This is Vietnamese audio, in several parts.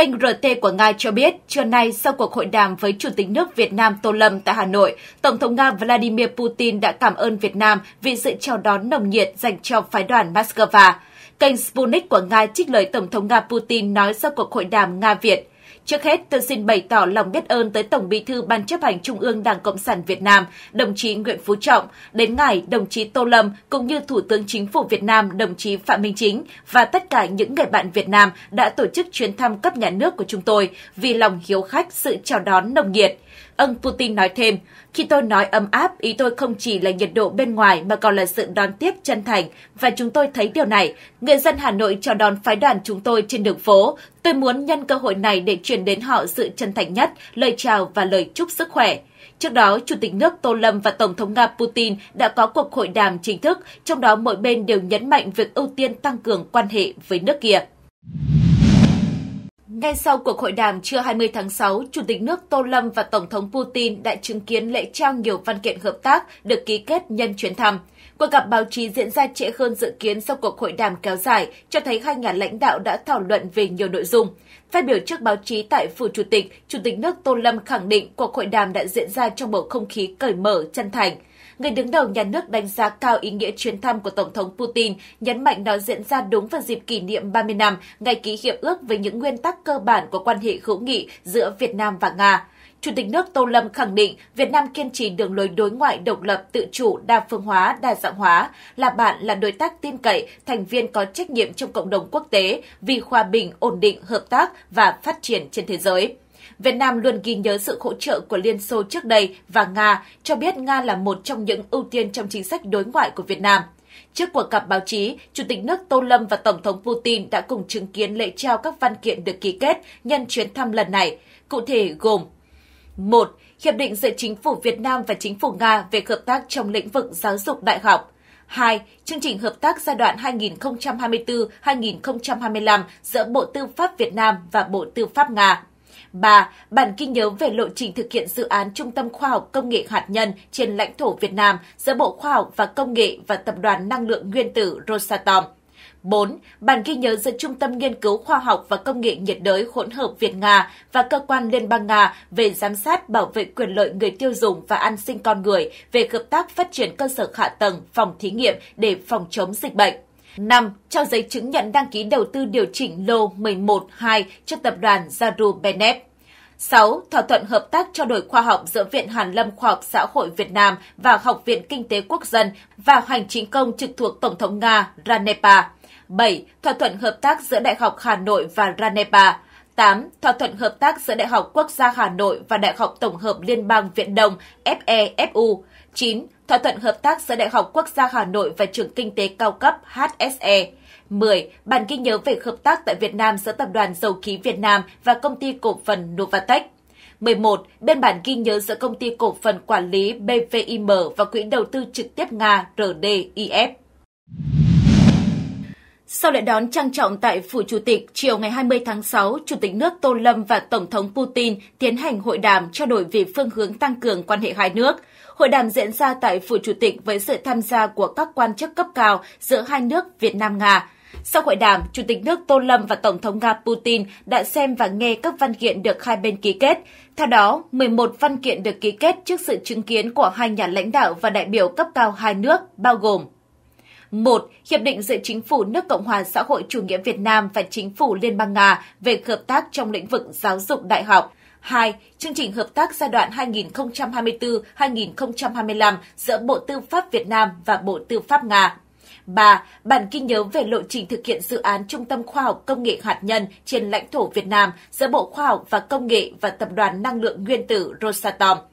Kênh RT của Nga cho biết, trưa nay sau cuộc hội đàm với Chủ tịch nước Việt Nam Tô Lâm tại Hà Nội, Tổng thống Nga Vladimir Putin đã cảm ơn Việt Nam vì sự chào đón nồng nhiệt dành cho phái đoàn Moscow. Kênh Sputnik của Nga trích lời Tổng thống Nga Putin nói sau cuộc hội đàm Nga-Việt. Trước hết, tôi xin bày tỏ lòng biết ơn tới Tổng Bí thư Ban chấp hành Trung ương Đảng Cộng sản Việt Nam, đồng chí Nguyễn Phú Trọng, đến ngài đồng chí Tô Lâm cũng như Thủ tướng Chính phủ Việt Nam đồng chí Phạm Minh Chính và tất cả những người bạn Việt Nam đã tổ chức chuyến thăm cấp nhà nước của chúng tôi vì lòng hiếu khách, sự chào đón nồng nhiệt. Ông Putin nói thêm, khi tôi nói ấm áp, ý tôi không chỉ là nhiệt độ bên ngoài mà còn là sự đón tiếp chân thành và chúng tôi thấy điều này. Người dân Hà Nội chào đón phái đoàn chúng tôi trên đường phố. Tôi muốn nhân cơ hội này để truyền đến họ sự chân thành nhất, lời chào và lời chúc sức khỏe. Trước đó, Chủ tịch nước Tô Lâm và Tổng thống Nga Putin đã có cuộc hội đàm chính thức, trong đó mỗi bên đều nhấn mạnh việc ưu tiên tăng cường quan hệ với nước kia. Ngay sau cuộc hội đàm trưa 20 tháng 6, Chủ tịch nước Tô Lâm và Tổng thống Putin đã chứng kiến lễ trao nhiều văn kiện hợp tác được ký kết nhân chuyến thăm. Cuộc gặp báo chí diễn ra trễ hơn dự kiến sau cuộc hội đàm kéo dài, cho thấy hai nhà lãnh đạo đã thảo luận về nhiều nội dung. Phát biểu trước báo chí tại Phủ Chủ tịch, Chủ tịch nước Tô Lâm khẳng định cuộc hội đàm đã diễn ra trong bầu không khí cởi mở, chân thành – người đứng đầu nhà nước đánh giá cao ý nghĩa chuyến thăm của Tổng thống Putin, nhấn mạnh nó diễn ra đúng vào dịp kỷ niệm 30 năm ngày ký hiệp ước về những nguyên tắc cơ bản của quan hệ hữu nghị giữa Việt Nam và Nga. Chủ tịch nước Tô Lâm khẳng định Việt Nam kiên trì đường lối đối ngoại độc lập, tự chủ, đa phương hóa, đa dạng hóa, là bạn, là đối tác tin cậy, thành viên có trách nhiệm trong cộng đồng quốc tế vì hòa bình, ổn định, hợp tác và phát triển trên thế giới. Việt Nam luôn ghi nhớ sự hỗ trợ của Liên Xô trước đây và Nga, cho biết Nga là một trong những ưu tiên trong chính sách đối ngoại của Việt Nam. Trước cuộc gặp báo chí, Chủ tịch nước Tô Lâm và Tổng thống Putin đã cùng chứng kiến lễ trao các văn kiện được ký kết nhân chuyến thăm lần này, cụ thể gồm 1. Hiệp định giữa Chính phủ Việt Nam và Chính phủ Nga về hợp tác trong lĩnh vực giáo dục đại học. 2. Chương trình hợp tác giai đoạn 2024-2025 giữa Bộ Tư pháp Việt Nam và Bộ Tư pháp Nga. 3. Bản ghi nhớ về lộ trình thực hiện dự án Trung tâm Khoa học Công nghệ Hạt nhân trên lãnh thổ Việt Nam giữa Bộ Khoa học và Công nghệ và Tập đoàn Năng lượng Nguyên tử Rosatom. 4. Bản ghi nhớ giữa Trung tâm Nghiên cứu Khoa học và Công nghệ nhiệt đới hỗn hợp Việt-Nga và Cơ quan Liên bang Nga về giám sát bảo vệ quyền lợi người tiêu dùng và an sinh con người về hợp tác phát triển cơ sở hạ tầng, phòng thí nghiệm để phòng chống dịch bệnh. 5. Trao giấy chứng nhận đăng ký đầu tư điều chỉnh lô 112 cho tập đoàn Zaru Benep. 6. Thỏa thuận hợp tác trao đổi khoa học giữa Viện Hàn Lâm Khoa học Xã hội Việt Nam và Học viện Kinh tế Quốc dân và Hành chính công trực thuộc Tổng thống Nga Ranepa. 7. Thỏa thuận hợp tác giữa Đại học Hà Nội và Ranepa. 8. Thỏa thuận hợp tác giữa Đại học Quốc gia Hà Nội và Đại học Tổng hợp Liên bang Viện Đông FEFU. 9. Thỏa thuận hợp tác giữa Đại học Quốc gia Hà Nội và Trường Kinh tế Cao cấp HSE. 10. Bản ghi nhớ về hợp tác tại Việt Nam giữa Tập đoàn Dầu khí Việt Nam và Công ty Cổ phần Novatech. 11. Biên bản ghi nhớ giữa Công ty Cổ phần Quản lý BVIM và Quỹ đầu tư trực tiếp Nga RDIF. Sau lễ đón trang trọng tại Phủ Chủ tịch, chiều ngày 20 tháng 6, Chủ tịch nước Tô Lâm và Tổng thống Putin tiến hành hội đàm trao đổi về phương hướng tăng cường quan hệ hai nước – Hội đàm diễn ra tại Phủ Chủ tịch với sự tham gia của các quan chức cấp cao giữa hai nước Việt Nam-Nga. Sau hội đàm, Chủ tịch nước Tô Lâm và Tổng thống Nga Putin đã xem và nghe các văn kiện được hai bên ký kết. Theo đó, 11 văn kiện được ký kết trước sự chứng kiến của hai nhà lãnh đạo và đại biểu cấp cao hai nước, bao gồm 1. Hiệp định giữa chính phủ nước Cộng hòa xã hội chủ nghĩa Việt Nam và chính phủ Liên bang Nga về hợp tác trong lĩnh vực giáo dục đại học. 2. Chương trình hợp tác giai đoạn 2024-2025 giữa Bộ Tư pháp Việt Nam và Bộ Tư pháp Nga. 3. Bản ghi nhớ về lộ trình thực hiện dự án Trung tâm Khoa học Công nghệ Hạt nhân trên lãnh thổ Việt Nam giữa Bộ Khoa học và Công nghệ và Tập đoàn Năng lượng Nguyên tử Rosatom –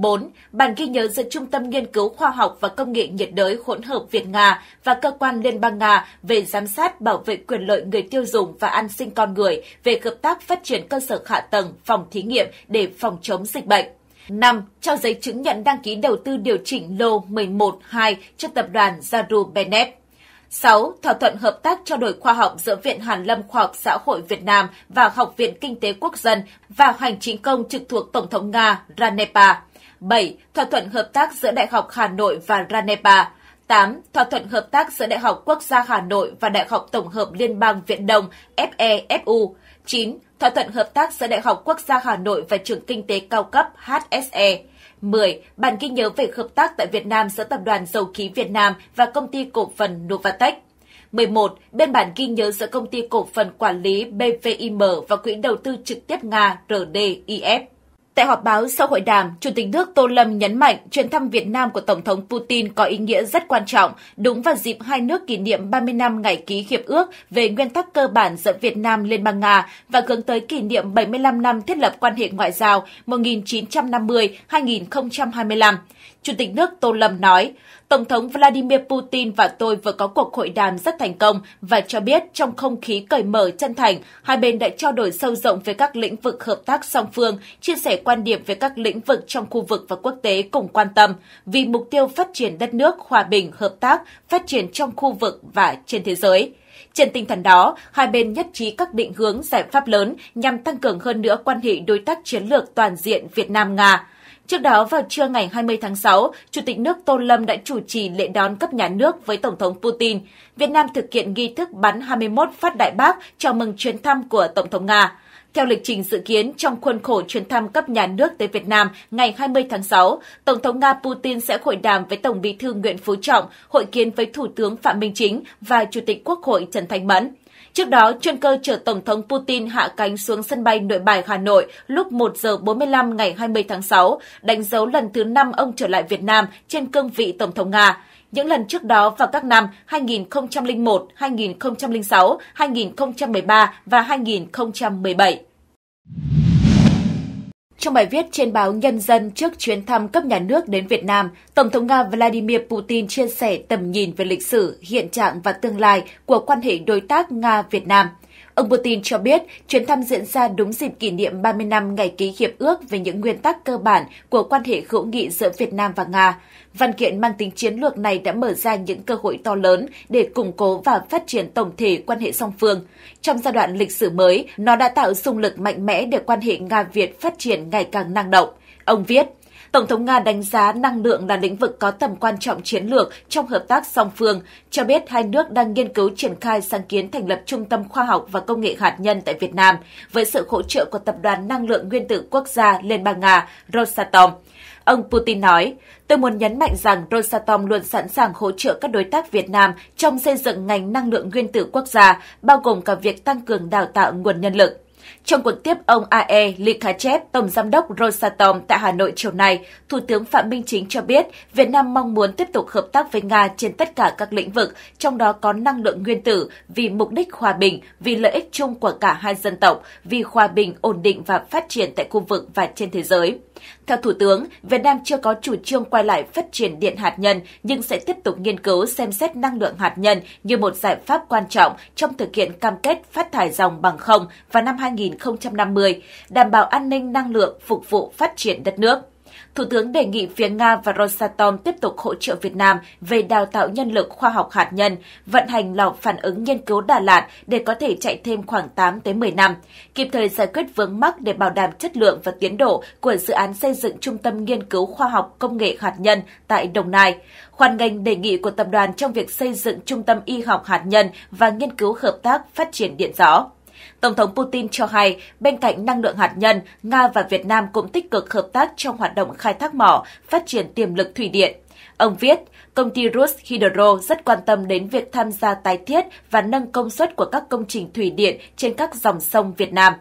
4. Bản ghi nhớ giữa Trung tâm Nghiên cứu Khoa học và Công nghệ nhiệt đới hỗn hợp Việt-Nga và Cơ quan Liên bang Nga về giám sát bảo vệ quyền lợi người tiêu dùng và an sinh con người về hợp tác phát triển cơ sở hạ tầng, phòng thí nghiệm để phòng chống dịch bệnh. 5. Trao giấy chứng nhận đăng ký đầu tư điều chỉnh lô 11-2 cho tập đoàn Zaru Bennett. 6. Thỏa thuận hợp tác trao đổi khoa học giữa Viện Hàn Lâm Khoa học Xã hội Việt Nam và Học viện Kinh tế Quốc dân và Hành chính công trực thuộc Tổng thống Nga Ranepa. 7. Thỏa thuận hợp tác giữa Đại học Hà Nội và Ranepa. 8. Thỏa thuận hợp tác giữa Đại học Quốc gia Hà Nội và Đại học Tổng hợp Liên bang Viện Đông FEFU. 9. Thỏa thuận hợp tác giữa Đại học Quốc gia Hà Nội và Trường Kinh tế Cao cấp HSE. 10. Bản ghi nhớ về hợp tác tại Việt Nam giữa Tập đoàn Dầu khí Việt Nam và Công ty Cổ phần Novatech. 11. Biên bản ghi nhớ giữa Công ty Cổ phần Quản lý BVIM và Quỹ Đầu tư Trực tiếp Nga RDIF. Tại họp báo sau hội đàm, Chủ tịch nước Tô Lâm nhấn mạnh chuyến thăm Việt Nam của Tổng thống Putin có ý nghĩa rất quan trọng, đúng vào dịp hai nước kỷ niệm 30 năm ngày ký hiệp ước về nguyên tắc cơ bản giữa Việt Nam Liên bang Nga và hướng tới kỷ niệm 75 năm thiết lập quan hệ ngoại giao 1950-2025. Chủ tịch nước Tô Lâm nói, Tổng thống Vladimir Putin và tôi vừa có cuộc hội đàm rất thành công và cho biết trong không khí cởi mở chân thành, hai bên đã trao đổi sâu rộng về các lĩnh vực hợp tác song phương, chia sẻ quan điểm về các lĩnh vực trong khu vực và quốc tế cùng quan tâm vì mục tiêu phát triển đất nước hòa bình, hợp tác, phát triển trong khu vực và trên thế giới. Trên tinh thần đó, hai bên nhất trí các định hướng giải pháp lớn nhằm tăng cường hơn nữa quan hệ đối tác chiến lược toàn diện Việt Nam-Nga. Trước đó vào trưa ngày 20 tháng 6, Chủ tịch nước Tô Lâm đã chủ trì lễ đón cấp nhà nước với Tổng thống Putin. Việt Nam thực hiện nghi thức bắn 21 phát đại bác chào mừng chuyến thăm của Tổng thống Nga. Theo lịch trình dự kiến, trong khuôn khổ chuyến thăm cấp nhà nước tới Việt Nam ngày 20 tháng 6, Tổng thống Nga Putin sẽ hội đàm với Tổng bí thư Nguyễn Phú Trọng, hội kiến với Thủ tướng Phạm Minh Chính và Chủ tịch Quốc hội Trần Thanh Mẫn. Trước đó, chuyên cơ chở Tổng thống Putin hạ cánh xuống sân bay Nội Bài, Hà Nội lúc 1 giờ 45 ngày 20 tháng 6, đánh dấu lần thứ năm ông trở lại Việt Nam trên cương vị Tổng thống Nga. Những lần trước đó vào các năm 2001, 2006, 2013 và 2017. Trong bài viết trên báo Nhân dân trước chuyến thăm cấp nhà nước đến Việt Nam, Tổng thống Nga Vladimir Putin chia sẻ tầm nhìn về lịch sử, hiện trạng và tương lai của quan hệ đối tác Nga-Việt Nam – Ông Putin cho biết chuyến thăm diễn ra đúng dịp kỷ niệm 30 năm ngày ký hiệp ước về những nguyên tắc cơ bản của quan hệ hữu nghị giữa Việt Nam và Nga. Văn kiện mang tính chiến lược này đã mở ra những cơ hội to lớn để củng cố và phát triển tổng thể quan hệ song phương. Trong giai đoạn lịch sử mới, nó đã tạo xung lực mạnh mẽ để quan hệ Nga-Việt phát triển ngày càng năng động. Ông viết, Tổng thống Nga đánh giá năng lượng là lĩnh vực có tầm quan trọng chiến lược trong hợp tác song phương, cho biết hai nước đang nghiên cứu triển khai sáng kiến thành lập Trung tâm Khoa học và Công nghệ Hạt nhân tại Việt Nam với sự hỗ trợ của Tập đoàn Năng lượng Nguyên tử Quốc gia Liên bang Nga Rosatom. Ông Putin nói, tôi muốn nhấn mạnh rằng Rosatom luôn sẵn sàng hỗ trợ các đối tác Việt Nam trong xây dựng ngành năng lượng nguyên tử quốc gia, bao gồm cả việc tăng cường đào tạo nguồn nhân lực. Trong cuộc tiếp ông AE Likachev, Tổng Giám đốc Rosatom tại Hà Nội chiều nay, Thủ tướng Phạm Minh Chính cho biết Việt Nam mong muốn tiếp tục hợp tác với Nga trên tất cả các lĩnh vực, trong đó có năng lượng nguyên tử, vì mục đích hòa bình, vì lợi ích chung của cả hai dân tộc, vì hòa bình, ổn định và phát triển tại khu vực và trên thế giới. Theo Thủ tướng, Việt Nam chưa có chủ trương quay lại phát triển điện hạt nhân nhưng sẽ tiếp tục nghiên cứu xem xét năng lượng hạt nhân như một giải pháp quan trọng trong thực hiện cam kết phát thải dòng bằng không vào năm 2050, đảm bảo an ninh năng lượng phục vụ phát triển đất nước. Thủ tướng đề nghị phía Nga và Rosatom tiếp tục hỗ trợ Việt Nam về đào tạo nhân lực khoa học hạt nhân, vận hành lò phản ứng nghiên cứu Đà Lạt để có thể chạy thêm khoảng 8 tới 10 năm, kịp thời giải quyết vướng mắc để bảo đảm chất lượng và tiến độ của dự án xây dựng trung tâm nghiên cứu khoa học công nghệ hạt nhân tại Đồng Nai. Hoàn ngành đề nghị của tập đoàn trong việc xây dựng trung tâm y học hạt nhân và nghiên cứu hợp tác phát triển điện gió. Tổng thống Putin cho hay, bên cạnh năng lượng hạt nhân, Nga và Việt Nam cũng tích cực hợp tác trong hoạt động khai thác mỏ, phát triển tiềm lực thủy điện. Ông viết, công ty Rus Hydro rất quan tâm đến việc tham gia tái thiết và nâng công suất của các công trình thủy điện trên các dòng sông Việt Nam.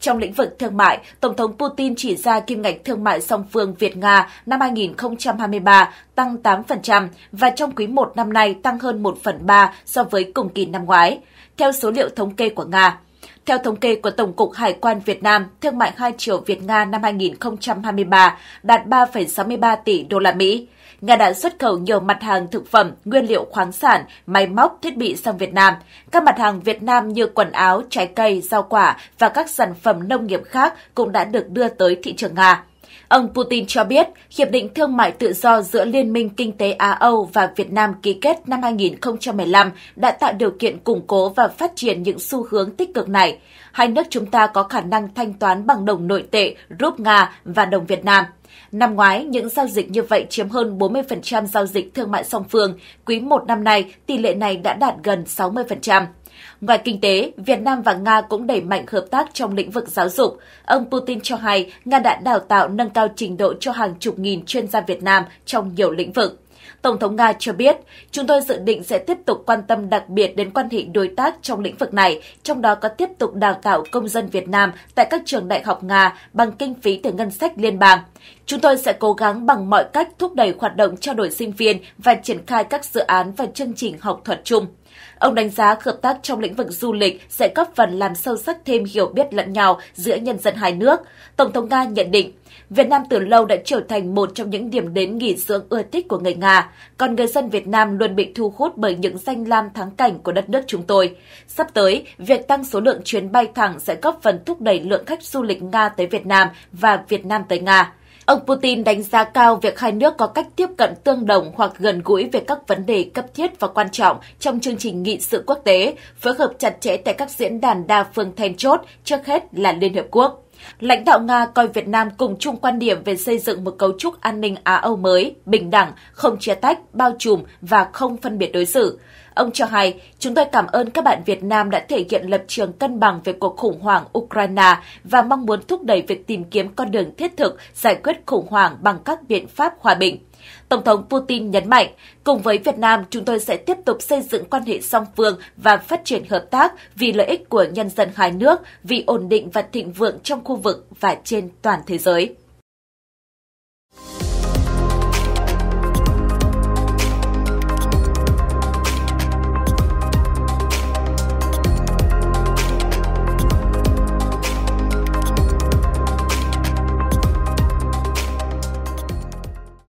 Trong lĩnh vực thương mại, Tổng thống Putin chỉ ra kim ngạch thương mại song phương Việt-Nga năm 2023 tăng 8% và trong quý 1 năm nay tăng hơn 1 phần 3 so với cùng kỳ năm ngoái, theo số liệu thống kê của Nga. Theo thống kê của Tổng cục Hải quan Việt Nam, thương mại hai triệu Việt-Nga năm 2023 đạt 3,63 tỷ đô la Mỹ. Nga đã xuất khẩu nhiều mặt hàng thực phẩm, nguyên liệu khoáng sản, máy móc, thiết bị sang Việt Nam. Các mặt hàng Việt Nam như quần áo, trái cây, rau quả và các sản phẩm nông nghiệp khác cũng đã được đưa tới thị trường Nga. Ông Putin cho biết, Hiệp định Thương mại Tự do giữa Liên minh Kinh tế Á-Âu và Việt Nam ký kết năm 2015 đã tạo điều kiện củng cố và phát triển những xu hướng tích cực này. Hai nước chúng ta có khả năng thanh toán bằng đồng nội tệ, rúp Nga và đồng Việt Nam. Năm ngoái, những giao dịch như vậy chiếm hơn 40% giao dịch thương mại song phương. Quý một năm nay, tỷ lệ này đã đạt gần 60%. Ngoài kinh tế, Việt Nam và Nga cũng đẩy mạnh hợp tác trong lĩnh vực giáo dục. Ông Putin cho hay Nga đã đào tạo nâng cao trình độ cho hàng chục nghìn chuyên gia Việt Nam trong nhiều lĩnh vực. Tổng thống Nga cho biết, chúng tôi dự định sẽ tiếp tục quan tâm đặc biệt đến quan hệ đối tác trong lĩnh vực này, trong đó có tiếp tục đào tạo công dân Việt Nam tại các trường đại học Nga bằng kinh phí từ ngân sách liên bang. Chúng tôi sẽ cố gắng bằng mọi cách thúc đẩy hoạt động trao đổi sinh viên và triển khai các dự án và chương trình học thuật chung. Ông đánh giá hợp tác trong lĩnh vực du lịch sẽ góp phần làm sâu sắc thêm hiểu biết lẫn nhau giữa nhân dân hai nước. Tổng thống Nga nhận định, Việt Nam từ lâu đã trở thành một trong những điểm đến nghỉ dưỡng ưa thích của người Nga, còn người dân Việt Nam luôn bị thu hút bởi những danh lam thắng cảnh của đất nước chúng tôi. Sắp tới, việc tăng số lượng chuyến bay thẳng sẽ góp phần thúc đẩy lượng khách du lịch Nga tới Việt Nam và Việt Nam tới Nga. Ông Putin đánh giá cao việc hai nước có cách tiếp cận tương đồng hoặc gần gũi về các vấn đề cấp thiết và quan trọng trong chương trình nghị sự quốc tế, phối hợp chặt chẽ tại các diễn đàn đa phương then chốt, trước hết là Liên Hợp Quốc. Lãnh đạo Nga coi Việt Nam cùng chung quan điểm về xây dựng một cấu trúc an ninh Á-Âu mới, bình đẳng, không chia tách, bao trùm và không phân biệt đối xử. Ông cho hay, chúng tôi cảm ơn các bạn Việt Nam đã thể hiện lập trường cân bằng về cuộc khủng hoảng Ukraine và mong muốn thúc đẩy việc tìm kiếm con đường thiết thực giải quyết khủng hoảng bằng các biện pháp hòa bình. Tổng thống Putin nhấn mạnh, cùng với Việt Nam, chúng tôi sẽ tiếp tục xây dựng quan hệ song phương và phát triển hợp tác vì lợi ích của nhân dân hai nước, vì ổn định và thịnh vượng trong khu vực và trên toàn thế giới.